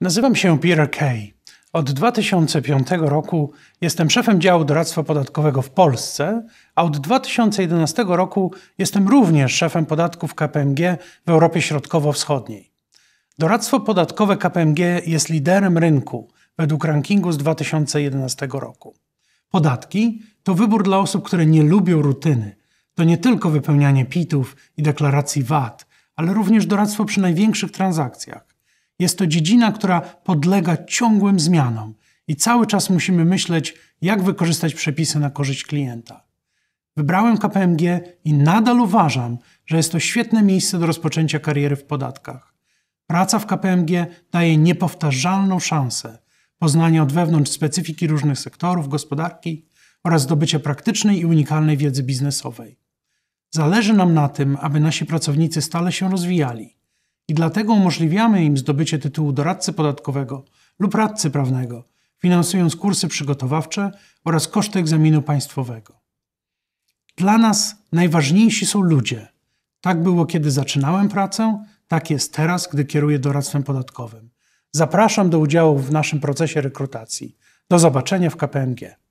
Nazywam się Peter Kay. Od 2005 roku jestem szefem działu doradztwa podatkowego w Polsce, a od 2011 roku jestem również szefem podatków KPMG w Europie Środkowo-Wschodniej. Doradztwo podatkowe KPMG jest liderem rynku według rankingu z 2011 roku. Podatki to wybór dla osób, które nie lubią rutyny. To nie tylko wypełnianie PIT-ów i deklaracji VAT, ale również doradztwo przy największych transakcjach jest to dziedzina, która podlega ciągłym zmianom i cały czas musimy myśleć, jak wykorzystać przepisy na korzyść klienta. Wybrałem KPMG i nadal uważam, że jest to świetne miejsce do rozpoczęcia kariery w podatkach. Praca w KPMG daje niepowtarzalną szansę poznania od wewnątrz specyfiki różnych sektorów gospodarki oraz zdobycia praktycznej i unikalnej wiedzy biznesowej. Zależy nam na tym, aby nasi pracownicy stale się rozwijali i dlatego umożliwiamy im zdobycie tytułu doradcy podatkowego lub radcy prawnego, finansując kursy przygotowawcze oraz koszty egzaminu państwowego. Dla nas najważniejsi są ludzie. Tak było, kiedy zaczynałem pracę, tak jest teraz, gdy kieruję doradztwem podatkowym. Zapraszam do udziału w naszym procesie rekrutacji. Do zobaczenia w KPMG.